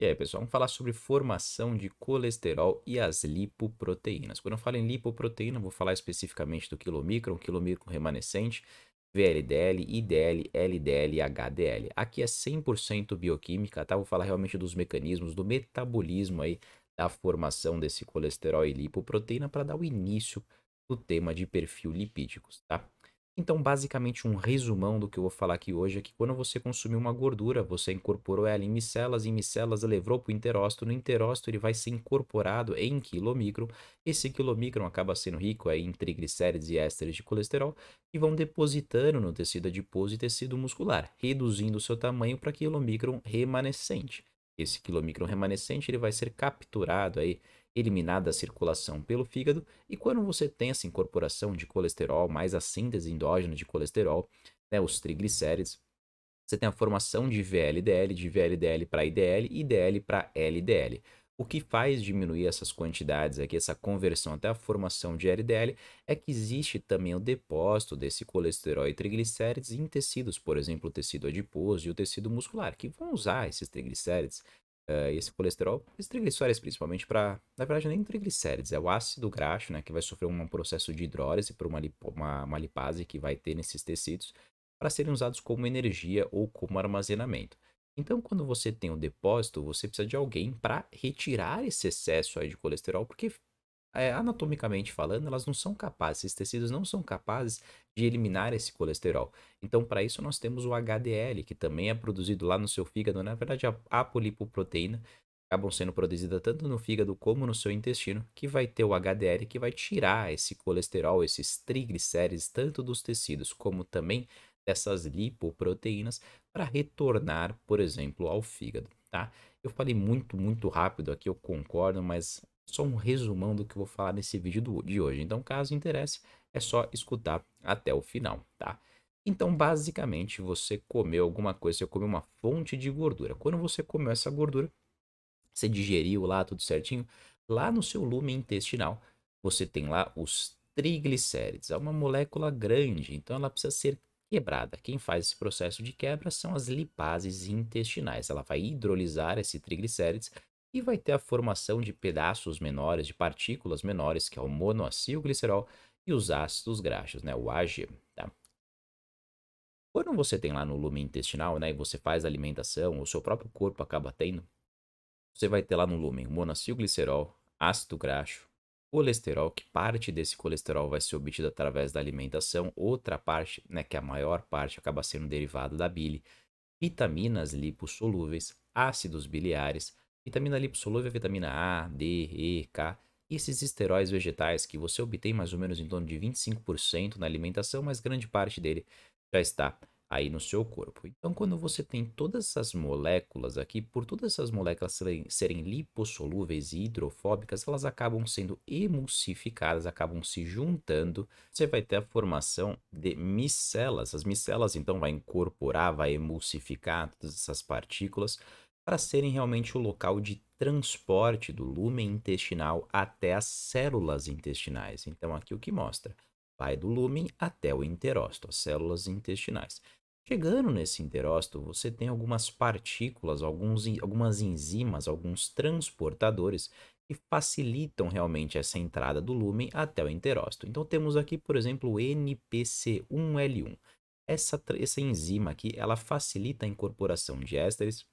E aí, pessoal, vamos falar sobre formação de colesterol e as lipoproteínas. Quando eu falo em lipoproteína, vou falar especificamente do quilomicron, quilomicron remanescente, VLDL, IDL, LDL e HDL. Aqui é 100% bioquímica, tá? Vou falar realmente dos mecanismos, do metabolismo aí da formação desse colesterol e lipoproteína para dar o início do tema de perfil lipídicos, tá? Então, basicamente, um resumão do que eu vou falar aqui hoje é que quando você consumiu uma gordura, você incorporou ela em micelas, em micelas levou para o interócito, no interócito ele vai ser incorporado em quilomicron, esse quilomicron acaba sendo rico aí é, em triglicérides e ésteres de colesterol, e vão depositando no tecido adiposo e tecido muscular, reduzindo o seu tamanho para quilomicron remanescente. Esse quilomicron remanescente ele vai ser capturado aí eliminada a circulação pelo fígado, e quando você tem essa incorporação de colesterol, mais a síntese endógena de colesterol, né, os triglicérides, você tem a formação de VLDL, de VLDL para IDL e IDL para LDL. O que faz diminuir essas quantidades aqui, essa conversão até a formação de LDL, é que existe também o depósito desse colesterol e triglicérides em tecidos, por exemplo, o tecido adiposo e o tecido muscular, que vão usar esses triglicérides uh, esse colesterol, esses triglicérides principalmente, para, na verdade, nem triglicérides, é o ácido graxo, né, que vai sofrer um processo de hidrólise por uma, lipo, uma, uma lipase que vai ter nesses tecidos, para serem usados como energia ou como armazenamento. Então, quando você tem o um depósito, você precisa de alguém para retirar esse excesso aí de colesterol, porque é, anatomicamente falando, elas não são capazes, esses tecidos não são capazes de eliminar esse colesterol. Então, para isso, nós temos o HDL, que também é produzido lá no seu fígado, na verdade, a, a polipoproteína, acabam sendo produzidas tanto no fígado como no seu intestino, que vai ter o HDL que vai tirar esse colesterol, esses triglicérides, tanto dos tecidos como também dessas lipoproteínas, para retornar, por exemplo, ao fígado, tá? Eu falei muito, muito rápido aqui, eu concordo, mas só um resumão do que eu vou falar nesse vídeo do, de hoje. Então, caso interesse, é só escutar até o final, tá? Então, basicamente, você comeu alguma coisa, você comeu uma fonte de gordura. Quando você comeu essa gordura, você digeriu lá tudo certinho, lá no seu lume intestinal, você tem lá os triglicérides, é uma molécula grande, então ela precisa ser quebrada. Quem faz esse processo de quebra são as lipases intestinais. Ela vai hidrolisar esse triglicérides e vai ter a formação de pedaços menores, de partículas menores, que é o monoacilglicerol e os ácidos graxos, né, o AG. Tá? Quando você tem lá no lume intestinal, né, e você faz a alimentação, o seu próprio corpo acaba tendo, você vai ter lá no lume monoacilglicerol, ácido graxo, colesterol, que parte desse colesterol vai ser obtido através da alimentação, outra parte, né, que é a maior parte acaba sendo derivada da bile, vitaminas lipossolúveis, ácidos biliares, Vitamina lipossolúvel é vitamina A, D, E, K. E esses esteróis vegetais que você obtém mais ou menos em torno de 25% na alimentação, mas grande parte dele já está aí no seu corpo. Então, quando você tem todas essas moléculas aqui, por todas essas moléculas serem, serem lipossolúveis e hidrofóbicas, elas acabam sendo emulsificadas, acabam se juntando. Você vai ter a formação de micelas. As micelas, então, vai incorporar, vai emulsificar todas essas partículas para serem realmente o local de transporte do lúmen intestinal até as células intestinais. Então, aqui o que mostra? Vai do lúmen até o enterócito, as células intestinais. Chegando nesse enterócito, você tem algumas partículas, alguns, algumas enzimas, alguns transportadores que facilitam realmente essa entrada do lúmen até o enterócito. Então, temos aqui, por exemplo, o NPC1L1. Essa, essa enzima aqui, ela facilita a incorporação de ésteres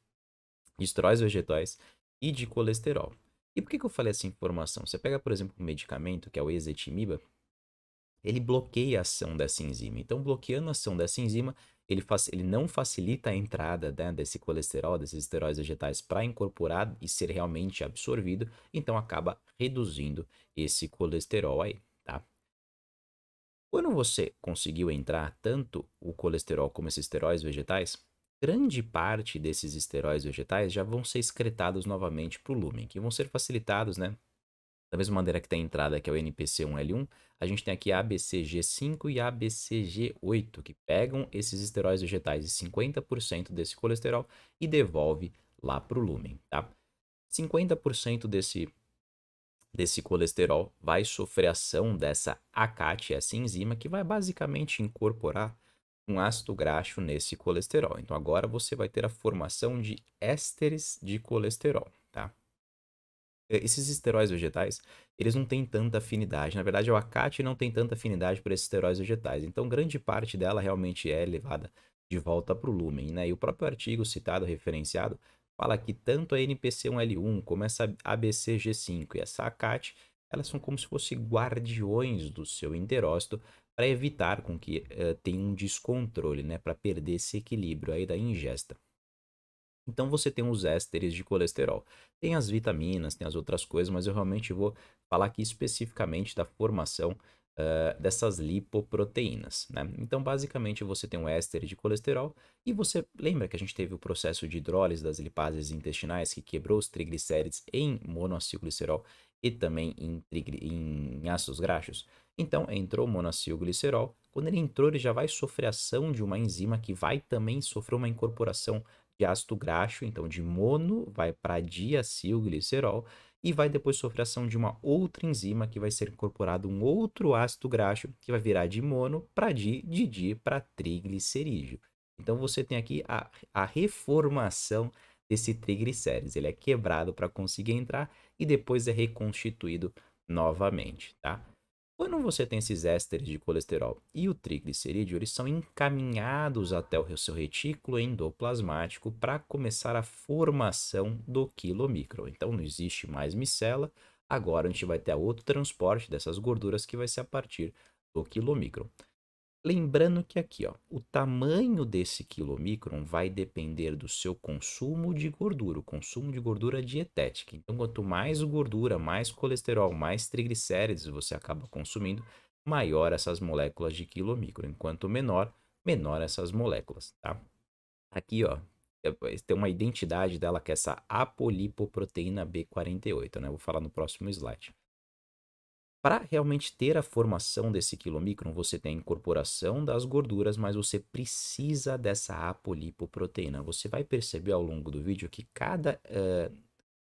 estróis esteróis vegetais e de colesterol. E por que, que eu falei essa informação? Você pega, por exemplo, um medicamento, que é o ezetimiba, ele bloqueia a ação dessa enzima. Então, bloqueando a ação dessa enzima, ele, ele não facilita a entrada né, desse colesterol, desses esteróides vegetais para incorporar e ser realmente absorvido, então acaba reduzindo esse colesterol aí, tá? Quando você conseguiu entrar tanto o colesterol como esses esteróides vegetais, grande parte desses esteróis vegetais já vão ser excretados novamente para o lumen, que vão ser facilitados, né? Da mesma maneira que tem a entrada, que é o NPC1L1, a gente tem aqui ABCG5 e ABCG8, que pegam esses esteróis vegetais e 50% desse colesterol e devolve lá para o lumen. tá? 50% desse, desse colesterol vai sofrer ação dessa ACAT, essa é enzima, que vai basicamente incorporar um ácido graxo nesse colesterol. Então agora você vai ter a formação de ésteres de colesterol, tá? É, esses esteróis vegetais, eles não têm tanta afinidade. Na verdade, o acate não tem tanta afinidade para esses esteróis vegetais. Então, grande parte dela realmente é levada de volta para o lúmen. Né? E o próprio artigo citado, referenciado, fala que tanto a NPC1L1 como essa ABCG5 e essa acate, elas são como se fossem guardiões do seu enterócito para evitar com que uh, tenha um descontrole, né, para perder esse equilíbrio aí da ingesta. Então você tem os ésteres de colesterol. Tem as vitaminas, tem as outras coisas, mas eu realmente vou falar aqui especificamente da formação uh, dessas lipoproteínas. Né? Então, basicamente, você tem um éster de colesterol e você lembra que a gente teve o processo de hidrólise das lipases intestinais que quebrou os triglicérides em monoacilglicerol e também em, em ácidos graxos? Então, entrou o monacilglicerol. Quando ele entrou, ele já vai sofrer ação de uma enzima que vai também sofrer uma incorporação de ácido graxo, então de mono vai para diacilglicerol e vai depois sofrer ação de uma outra enzima que vai ser incorporado um outro ácido graxo que vai virar de mono para di, de di para triglicerídeo. Então você tem aqui a, a reformação desse triglicérides, ele é quebrado para conseguir entrar e depois é reconstituído novamente, tá? Quando você tem esses ésteres de colesterol e o triglicerídeo, eles são encaminhados até o seu retículo endoplasmático para começar a formação do quilomicro. Então não existe mais micela, agora a gente vai ter outro transporte dessas gorduras que vai ser a partir do quilomicro. Lembrando que aqui, ó, o tamanho desse quilomicron vai depender do seu consumo de gordura, o consumo de gordura dietética. Então, quanto mais gordura, mais colesterol, mais triglicérides você acaba consumindo, maior essas moléculas de quilomicron. Enquanto menor, menor essas moléculas, tá? Aqui, ó, é, é, tem uma identidade dela que é essa apolipoproteína B48, né? vou falar no próximo slide. Para realmente ter a formação desse quilomicron, você tem a incorporação das gorduras, mas você precisa dessa apolipoproteína. Você vai perceber ao longo do vídeo que cada, uh,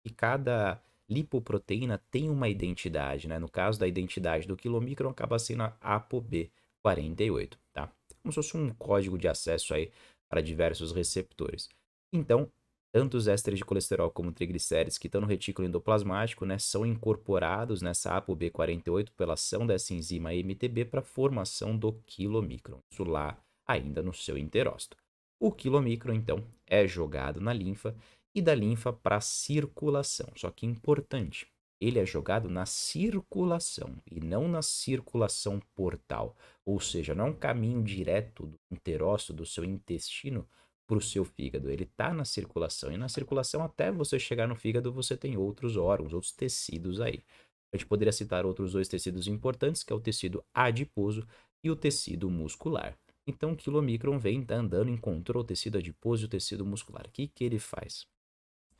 que cada lipoproteína tem uma identidade. Né? No caso da identidade do quilomicron, acaba sendo a ApoB48. Tá? Como se fosse um código de acesso aí para diversos receptores. Então, tanto os ésteres de colesterol como triglicérides que estão no retículo endoplasmático né, são incorporados nessa ApoB48 pela ação dessa enzima MTB para a formação do quilomicron, isso lá ainda no seu enterócito. O quilomicron, então, é jogado na linfa e da linfa para a circulação. Só que é importante, ele é jogado na circulação e não na circulação portal, ou seja, não é um caminho direto do enterócito do seu intestino para o seu fígado. Ele está na circulação. E na circulação, até você chegar no fígado, você tem outros órgãos, outros tecidos aí. A gente poderia citar outros dois tecidos importantes, que é o tecido adiposo e o tecido muscular. Então, o quilomicron vem tá andando, encontrou o tecido adiposo e o tecido muscular. O que, que ele faz?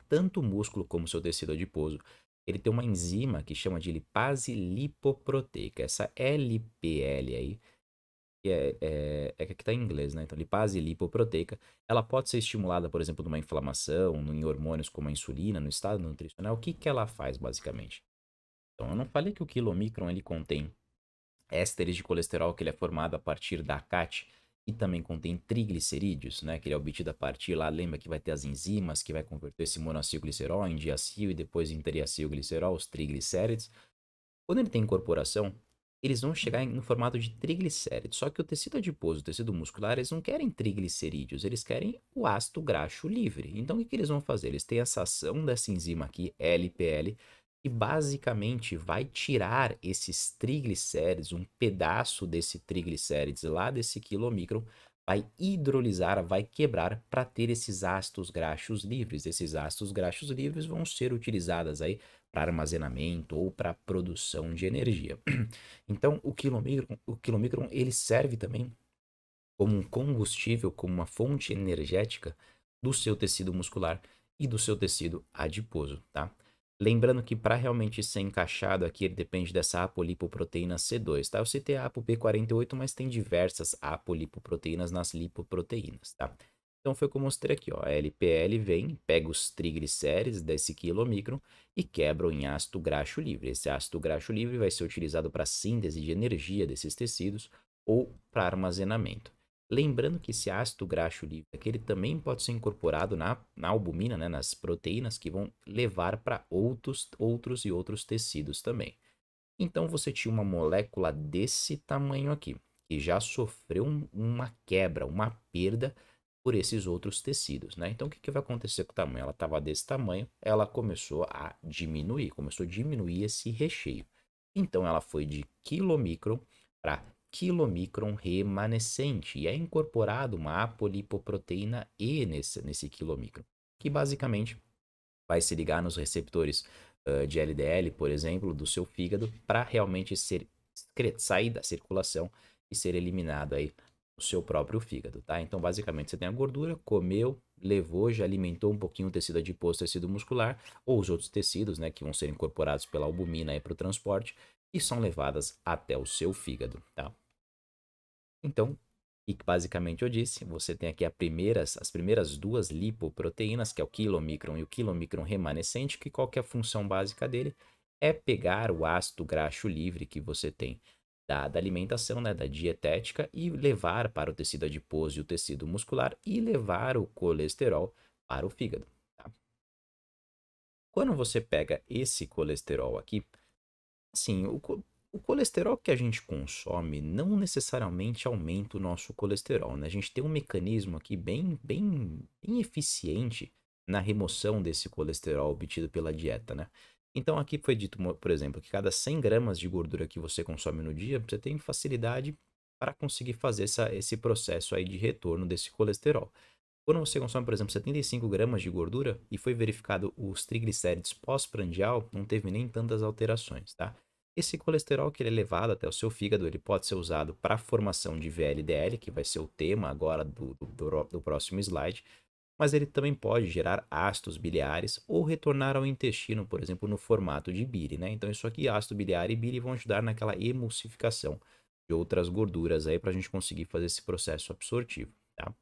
Tanto o músculo como o seu tecido adiposo, ele tem uma enzima que chama de lipase lipoproteica. Essa LPL aí que é, é, é que está em inglês, né? Então, lipase lipoproteica, ela pode ser estimulada, por exemplo, numa inflamação, em hormônios como a insulina, no estado nutricional. O que, que ela faz, basicamente? Então, eu não falei que o quilomicron ele contém ésteres de colesterol que ele é formado a partir da CAT e também contém triglicerídeos, né? Que ele é obtido a partir lá, lembra que vai ter as enzimas que vai converter esse glicerol em diacil e depois em triacilglicerol, os triglicérides. Quando ele tem incorporação, eles vão chegar no formato de triglicérides. Só que o tecido adiposo, o tecido muscular, eles não querem triglicerídeos, eles querem o ácido graxo livre. Então, o que, eles vão fazer? Eles têm essa ação dessa enzima aqui, LPL, que basicamente vai tirar esses triglicérides, um pedaço desse triglicérides lá desse quilomicron, vai hidrolisar, vai quebrar para ter esses ácidos graxos livres. Esses ácidos graxos livres vão ser utilizados aí para armazenamento ou para produção de energia. Então, o quilomicron, o quilômetro, ele serve também como um combustível, como uma fonte energética do seu tecido muscular e do seu tecido adiposo, tá? Lembrando que para realmente ser encaixado aqui, ele depende dessa apolipoproteína C2, tá? Eu citei a b 48 mas tem diversas apolipoproteínas nas lipoproteínas, tá? Então foi o que eu mostrei aqui, ó. A LPL vem, pega os triglicérides desse quilomicron e quebra em ácido graxo livre. Esse ácido graxo livre vai ser utilizado para síntese de energia desses tecidos ou para armazenamento. Lembrando que esse ácido graxo livre aqui, ele também pode ser incorporado na, na albumina, né, nas proteínas que vão levar para outros, outros e outros tecidos também. Então você tinha uma molécula desse tamanho aqui, que já sofreu um, uma quebra, uma perda por esses outros tecidos, né? Então, o que, que vai acontecer com o tamanho? Ela estava desse tamanho, ela começou a diminuir, começou a diminuir esse recheio. Então, ela foi de quilomicron para quilomicron remanescente, e é incorporado uma apolipoproteína E nesse, nesse quilomicron, que basicamente vai se ligar nos receptores uh, de LDL, por exemplo, do seu fígado, para realmente ser, sair da circulação e ser eliminado aí o seu próprio fígado, tá? Então, basicamente, você tem a gordura, comeu, levou, já alimentou um pouquinho o tecido adiposo, tecido muscular, ou os outros tecidos, né, que vão ser incorporados pela albumina aí para o transporte, e são levadas até o seu fígado, tá? Então, e basicamente eu disse, você tem aqui primeiras, as primeiras duas lipoproteínas, que é o quilomicron e o quilomicron remanescente, que qual que é a função básica dele? É pegar o ácido graxo livre que você tem da, da, alimentação, né, da dietética, e levar para o tecido adiposo e o tecido muscular e levar o colesterol para o fígado. Tá? Quando você pega esse colesterol aqui, assim, o, o colesterol que a gente consome não necessariamente aumenta o nosso colesterol. Né? A gente tem um mecanismo aqui bem, bem, bem eficiente na remoção desse colesterol obtido pela dieta, né? Então aqui foi dito, por exemplo, que cada 100 gramas de gordura que você consome no dia, você tem facilidade para conseguir fazer essa, esse processo aí de retorno desse colesterol. Quando você consome, por exemplo, 75 gramas de gordura e foi verificado os triglicérides pós-prandial, não teve nem tantas alterações, tá? Esse colesterol que ele é levado até o seu fígado, ele pode ser usado para a formação de VLDL, que vai ser o tema agora do, do, do próximo slide, mas ele também pode gerar ácidos biliares ou retornar ao intestino, por exemplo, no formato de bile, né? Então isso aqui, ácido biliar e bile vão ajudar naquela emulsificação de outras gorduras aí para a gente conseguir fazer esse processo absortivo, tá?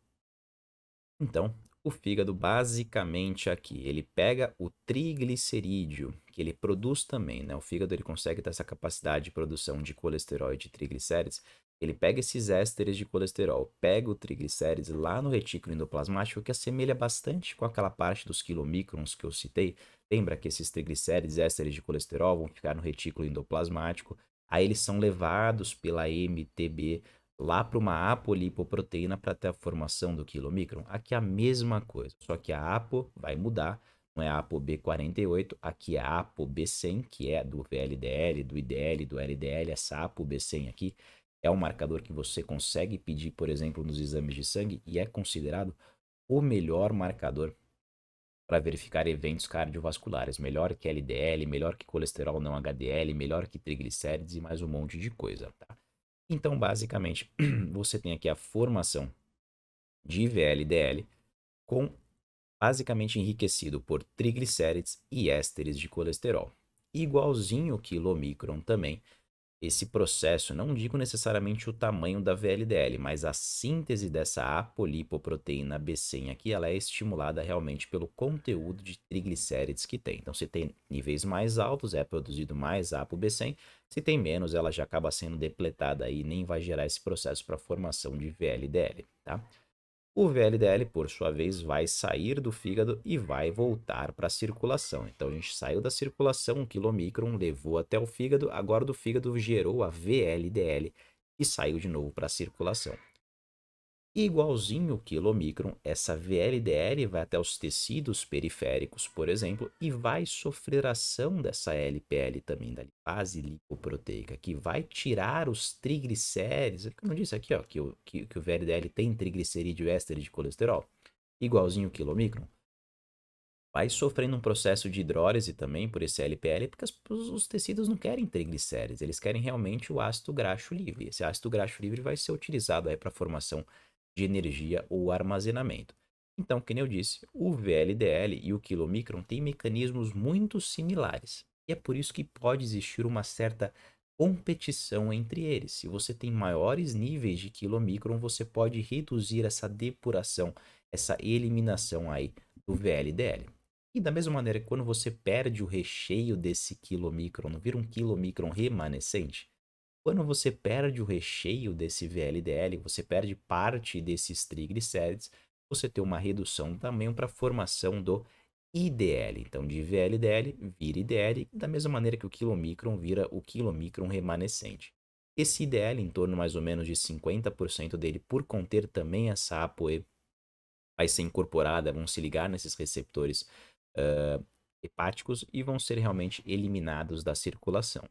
Então, o fígado basicamente aqui, ele pega o triglicerídeo, que ele produz também, né? O fígado ele consegue ter essa capacidade de produção de colesterol e de triglicérides ele pega esses ésteres de colesterol, pega o triglicérides lá no retículo endoplasmático, que assemelha bastante com aquela parte dos quilomicrons que eu citei. Lembra que esses triglicérides, ésteres de colesterol, vão ficar no retículo endoplasmático. Aí eles são levados pela MTB lá para uma apolipoproteína para ter a formação do quilomicron. Aqui é a mesma coisa, só que a apo vai mudar. Não é a ApoB48, aqui é a ApoB100, que é do VLDL, do IDL, do LDL, essa ApoB100 aqui é um marcador que você consegue pedir, por exemplo, nos exames de sangue e é considerado o melhor marcador para verificar eventos cardiovasculares, melhor que LDL, melhor que colesterol não HDL, melhor que triglicérides e mais um monte de coisa, tá? Então, basicamente, você tem aqui a formação de VLDL com basicamente enriquecido por triglicérides e ésteres de colesterol, igualzinho que quilomicron também, esse processo, não digo necessariamente o tamanho da VLDL, mas a síntese dessa apolipoproteína B100 aqui, ela é estimulada realmente pelo conteúdo de triglicérides que tem. Então, se tem níveis mais altos, é produzido mais ApoB100, se tem menos, ela já acaba sendo depletada e nem vai gerar esse processo para a formação de VLDL, tá? O VLDL, por sua vez, vai sair do fígado e vai voltar para a circulação. Então a gente saiu da circulação, um quilomicron, levou até o fígado, agora do fígado gerou a VLDL e saiu de novo para a circulação igualzinho o quilômicron, essa VLDL vai até os tecidos periféricos, por exemplo, e vai sofrer ação dessa LPL também, da lipase lipoproteica, que vai tirar os triglicérides, como eu disse aqui, ó, que, o, que, que o VLDL tem triglicerídeo éster de colesterol, igualzinho o quilômicron, vai sofrendo um processo de hidrólise também por esse LPL, porque os, os tecidos não querem triglicérides, eles querem realmente o ácido graxo livre. Esse ácido graxo livre vai ser utilizado aí para a formação de energia ou armazenamento. Então, como eu disse, o VLDL e o quilomicron têm mecanismos muito similares. E é por isso que pode existir uma certa competição entre eles. Se você tem maiores níveis de quilomicron, você pode reduzir essa depuração, essa eliminação aí do VLDL. E da mesma maneira que quando você perde o recheio desse quilomicron, vira um quilomicron remanescente, quando você perde o recheio desse VLDL, você perde parte desses triglicérides, você tem uma redução também para a formação do IDL. Então, de VLDL vira IDL, da mesma maneira que o quilomicron vira o quilomicron remanescente. Esse IDL, em torno mais ou menos de 50% dele, por conter também essa ApoE, vai ser incorporada, vão se ligar nesses receptores uh, hepáticos e vão ser realmente eliminados da circulação.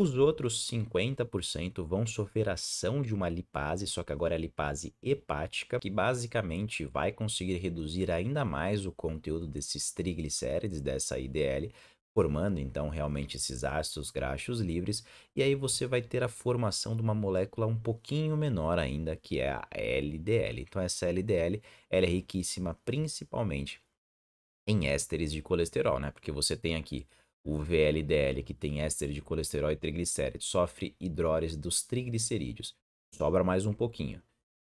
Os outros 50% vão sofrer ação de uma lipase, só que agora é a lipase hepática, que basicamente vai conseguir reduzir ainda mais o conteúdo desses triglicérides, dessa IDL, formando então realmente esses ácidos graxos livres, e aí você vai ter a formação de uma molécula um pouquinho menor ainda, que é a LDL. Então essa LDL é riquíssima principalmente em ésteres de colesterol, né? Porque você tem aqui o VLDL, que tem éster de colesterol e triglicéridos, sofre hidrólise dos triglicerídeos. Sobra mais um pouquinho.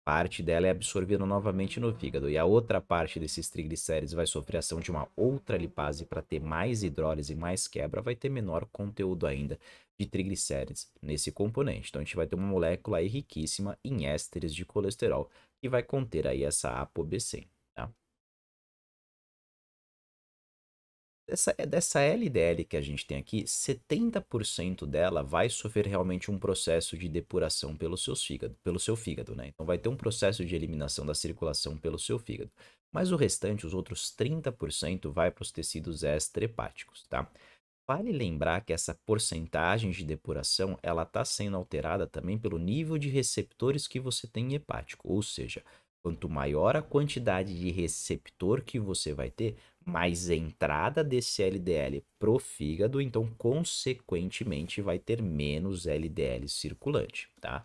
Parte dela é absorvida novamente no fígado e a outra parte desses triglicérides vai sofrer ação de uma outra lipase para ter mais hidrólise e mais quebra, vai ter menor conteúdo ainda de triglicérides nesse componente. Então a gente vai ter uma molécula riquíssima em ésteres de colesterol que vai conter aí essa apobecina. dessa LDL eh, que a gente tem aqui, 70% dela vai sofrer realmente um processo de depuração pelo, seu fígado, pelo seu fígado, né? Então vai ter um processo de eliminação da circulação pelo seu fígado. Mas o restante, os outros 30%, vai para os tecidos extrahepáticos, tá? Vale lembrar que essa porcentagem de depuração, ela está sendo alterada também pelo nível de receptores que você tem hepático, ou seja, Quanto maior a quantidade de receptor que você vai ter, mais entrada desse LDL pro fígado, então consequentemente vai ter menos LDL circulante, tá?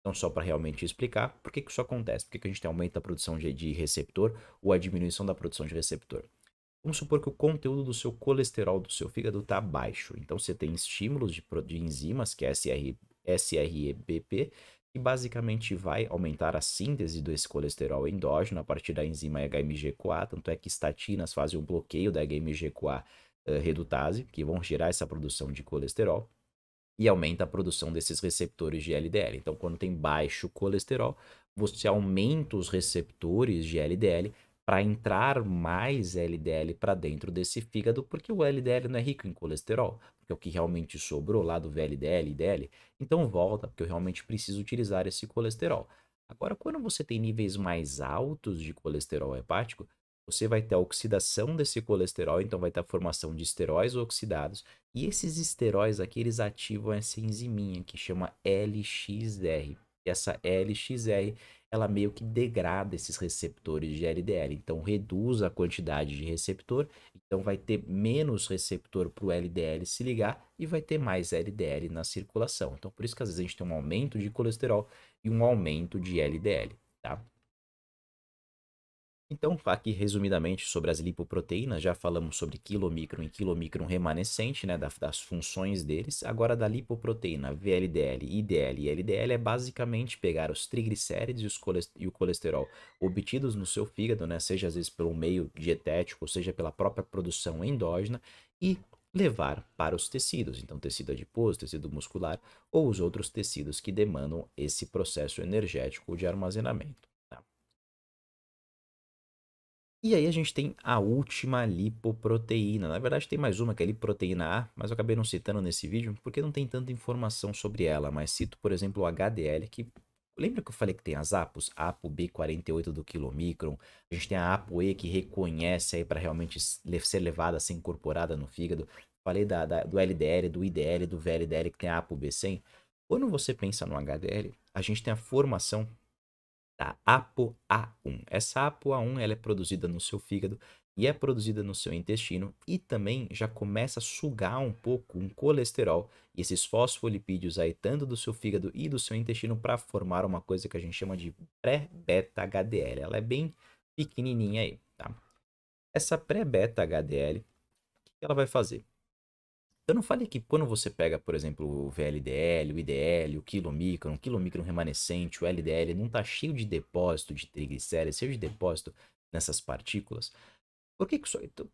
Então, só para realmente explicar por que, que isso acontece, por que, que a gente tem aumento da produção de, de receptor ou a diminuição da produção de receptor. Vamos supor que o conteúdo do seu colesterol do seu fígado está baixo. Então, você tem estímulos de, de enzimas, que é SR, SREBP, que basicamente vai aumentar a síntese desse colesterol endógeno a partir da enzima HMG-CoA, tanto é que estatinas fazem um bloqueio da HMG-CoA uh, eh, redutase, que vão gerar essa produção de colesterol, e aumenta a produção desses receptores de LDL. Então, quando tem baixo colesterol, você aumenta os receptores de LDL, para entrar mais LDL para dentro desse fígado, porque o LDL não é rico em colesterol, que é o que realmente sobrou lá do VLDL e DL, então volta, porque eu realmente preciso utilizar esse colesterol. Agora, quando você tem níveis mais altos de colesterol hepático, você vai ter a oxidação desse colesterol, então vai ter a formação de esteróis oxidados, e esses esteróis aqui, eles ativam essa enziminha que chama LXR essa LXR, ela meio que degrada esses receptores de LDL, então reduz a quantidade de receptor, então vai ter menos receptor para o LDL se ligar e vai ter mais LDL na circulação. Então por isso que às vezes a gente tem um aumento de colesterol e um aumento de LDL, tá? Então, aqui resumidamente sobre as lipoproteínas, já falamos sobre quilomicron e quilomicron remanescente, né, das funções deles. Agora, da lipoproteína VLDL, IDL e LDL é basicamente pegar os triglicérides e, o colesterol obtidos no seu fígado, né, seja às vezes pelo meio dietético, seja pela própria produção endógena, e levar para os tecidos, então tecido adiposo, tecido muscular ou os outros tecidos que demandam esse processo energético de armazenamento. E aí a gente tem a última lipoproteína. Na verdade tem mais uma que é a lipoproteína A, mas eu acabei não citando nesse vídeo porque não tem tanta informação sobre ela, mas cito, por exemplo, o HDL que Lembra que eu falei que tem as APOs? APO B48 do quilomicron. A gente tem a APOE que reconhece aí para realmente ser levada, ser incorporada no fígado. Falei da, da, do LDL, do IDL, do VLDL que tem a APO B100. Quando você pensa no HDL, a gente tem a formação da ApoA1. Essa ApoA1 ela é produzida no seu fígado e é produzida no seu intestino e também já começa a sugar um pouco um colesterol e esses fosfolipídios aí tanto do seu fígado e do seu intestino para formar uma coisa que a gente chama de pré-beta-HDL. Ela é bem pequenininha aí, tá? Essa pré-beta-HDL, o que ela vai fazer? Eu não falei que quando você pega, por exemplo, o VLDL, o IDL, o quilomicron, o quilomicron remanescente, o LDL, não está cheio de depósito de triglicérides, cheio de depósito nessas partículas. Por que, que isso, então,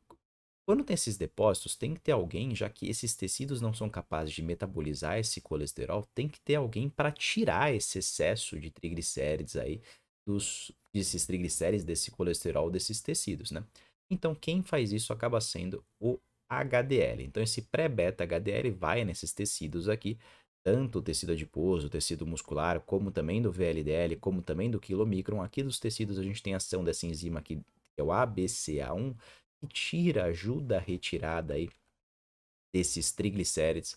quando tem esses depósitos, tem que ter alguém, já que esses tecidos não são capazes de metabolizar esse colesterol, tem que ter alguém para tirar esse excesso de triglicérides aí, dos, desses triglicérides, desse colesterol, desses tecidos, né? Então, quem faz isso acaba sendo o HDL. Então, esse pré-beta HDL vai nesses tecidos aqui, tanto o tecido adiposo, o tecido muscular, como também do VLDL, como também do quilomicron. Aqui dos tecidos a gente tem ação dessa enzima aqui, que é o ABCA1, que tira, ajuda a retirada aí desses triglicérides,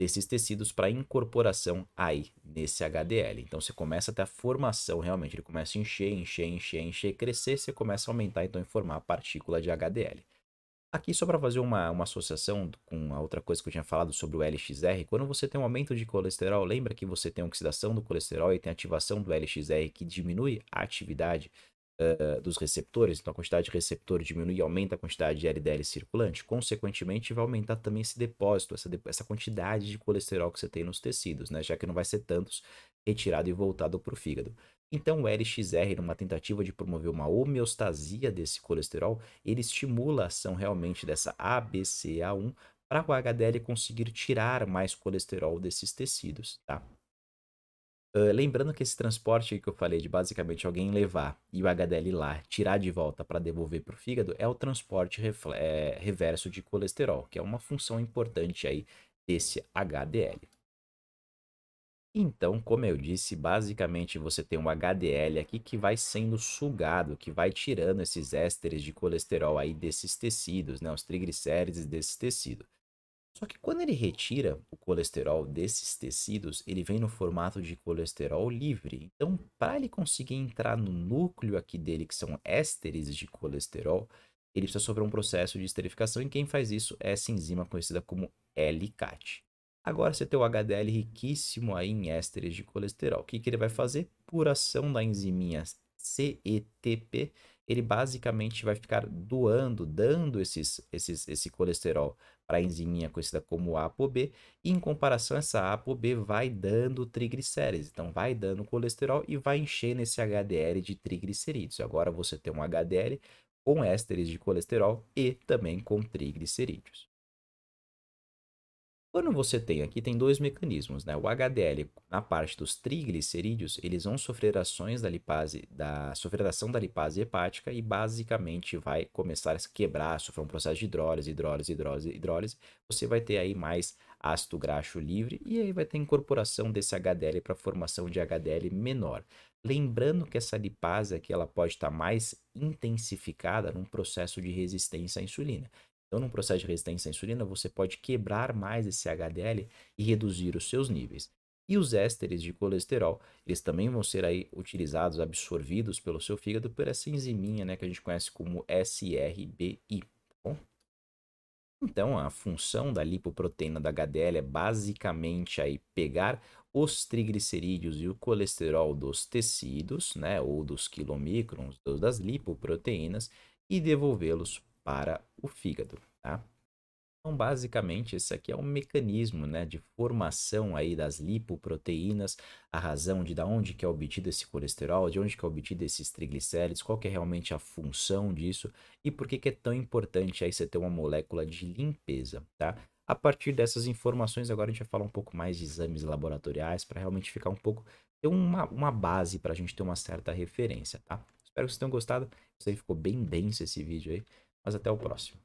desses tecidos para incorporação aí nesse HDL. Então você começa até a formação realmente, ele começa a encher, encher, encher, encher, crescer, você começa a aumentar então e formar a partícula de HDL. Aqui, só para fazer uma, uma associação com a outra coisa que eu tinha falado sobre o LXR, quando você tem um aumento de colesterol, lembra que você tem oxidação do colesterol e tem ativação do LXR que diminui a atividade uh, dos receptores, então a quantidade de receptor diminui e aumenta a quantidade de LDL circulante, consequentemente vai aumentar também esse depósito, essa, essa quantidade de colesterol que você tem nos tecidos, né? já que não vai ser tantos retirado e voltado para o fígado. Então, o LXR, numa tentativa de promover uma homeostasia desse colesterol, ele estimula a ação realmente dessa ABCA1 para o HDL conseguir tirar mais colesterol desses tecidos, tá? Uh, lembrando que esse transporte que eu falei de basicamente alguém levar e o HDL lá tirar de volta para devolver para o fígado é o transporte é, reverso de colesterol, que é uma função importante aí desse HDL. Então, como eu disse, basicamente você tem um HDL aqui que vai sendo sugado, que vai tirando esses ésteres de colesterol aí desses tecidos, né? Os triglicérides desse tecido. Só que quando ele retira o colesterol desses tecidos, ele vem no formato de colesterol livre. Então, para ele conseguir entrar no núcleo aqui dele, que são ésteres de colesterol, ele precisa sofrer um processo de esterificação e quem faz isso é essa enzima conhecida como l Agora você tem o HDL riquíssimo aí em ésteres de colesterol. O que, que ele vai fazer? Por ação da enziminha CETP, ele basicamente vai ficar doando, dando esses, esses, esse colesterol para a enziminha conhecida como ApoB. E em comparação, essa ApoB vai dando triglicérides. Então, vai dando colesterol e vai enchendo esse HDL de triglicerídeos. Agora você tem um HDL com ésteres de colesterol e também com triglicerídeos. Quando você tem aqui, tem dois mecanismos, né? O HDL, na parte dos triglicerídeos, eles vão sofrer ações da lipase, da sofrer ação da lipase hepática e basicamente vai começar a se quebrar, sofrer um processo de hidrólise, hidrólise, hidrólise, hidrólise. Você vai ter aí mais ácido graxo livre e aí vai ter incorporação desse HDL para formação de HDL menor. Lembrando que essa lipase aqui ela pode estar mais intensificada num processo de resistência à insulina. Então, num processo de resistência à insulina, você pode quebrar mais esse HDL e reduzir os seus níveis. E os ésteres de colesterol, eles também vão ser aí utilizados, absorvidos pelo seu fígado por essa enziminha, né, que a gente conhece como SRBI. Tá bom? Então, a função da lipoproteína da HDL é basicamente aí pegar os triglicerídeos e o colesterol dos tecidos, né, ou dos quilomicrons, dos, das lipoproteínas, e devolvê-los para o fígado, tá? Então, basicamente, esse aqui é um mecanismo né, de formação aí das lipoproteínas, a razão de da onde que é obtido esse colesterol, de onde que é obtido esses triglicérides, qual que é realmente a função disso e por que, que é tão importante aí você ter uma molécula de limpeza, tá? A partir dessas informações, agora a gente vai falar um pouco mais de exames laboratoriais para realmente ficar um pouco, ter uma, uma base para a gente ter uma certa referência, tá? Espero que vocês tenham gostado. Isso aí ficou bem denso esse vídeo aí. Mas até o próximo.